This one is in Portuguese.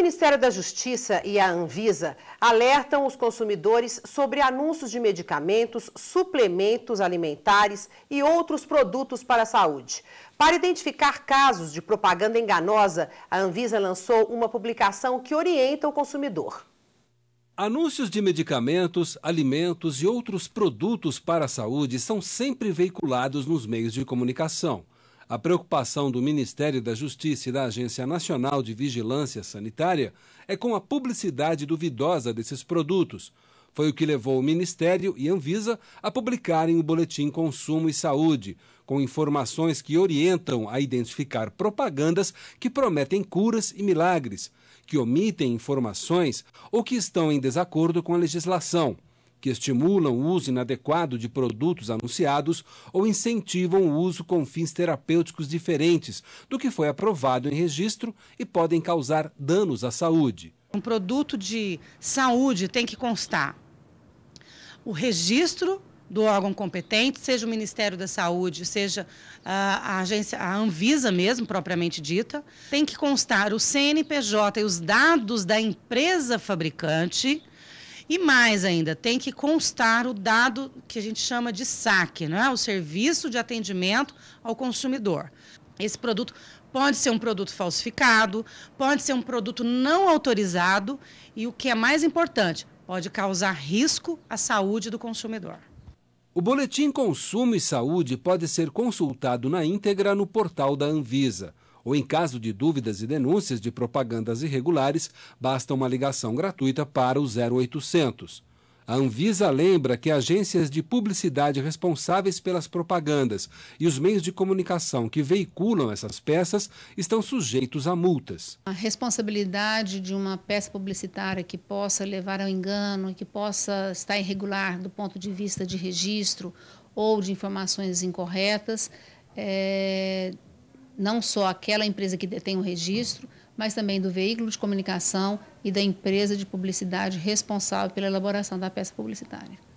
Ministério da Justiça e a Anvisa alertam os consumidores sobre anúncios de medicamentos, suplementos alimentares e outros produtos para a saúde. Para identificar casos de propaganda enganosa, a Anvisa lançou uma publicação que orienta o consumidor. Anúncios de medicamentos, alimentos e outros produtos para a saúde são sempre veiculados nos meios de comunicação. A preocupação do Ministério da Justiça e da Agência Nacional de Vigilância Sanitária é com a publicidade duvidosa desses produtos. Foi o que levou o Ministério e Anvisa a publicarem o Boletim Consumo e Saúde, com informações que orientam a identificar propagandas que prometem curas e milagres, que omitem informações ou que estão em desacordo com a legislação que estimulam o uso inadequado de produtos anunciados ou incentivam o uso com fins terapêuticos diferentes do que foi aprovado em registro e podem causar danos à saúde. Um produto de saúde tem que constar o registro do órgão competente, seja o Ministério da Saúde, seja a agência, a Anvisa mesmo, propriamente dita, tem que constar o CNPJ e os dados da empresa fabricante e mais ainda, tem que constar o dado que a gente chama de saque, não é? o serviço de atendimento ao consumidor. Esse produto pode ser um produto falsificado, pode ser um produto não autorizado e o que é mais importante, pode causar risco à saúde do consumidor. O boletim Consumo e Saúde pode ser consultado na íntegra no portal da Anvisa. Ou em caso de dúvidas e denúncias de propagandas irregulares, basta uma ligação gratuita para o 0800. A Anvisa lembra que agências de publicidade responsáveis pelas propagandas e os meios de comunicação que veiculam essas peças estão sujeitos a multas. A responsabilidade de uma peça publicitária que possa levar ao engano, que possa estar irregular do ponto de vista de registro ou de informações incorretas, é, não só aquela empresa que detém o registro, mas também do veículo de comunicação e da empresa de publicidade responsável pela elaboração da peça publicitária.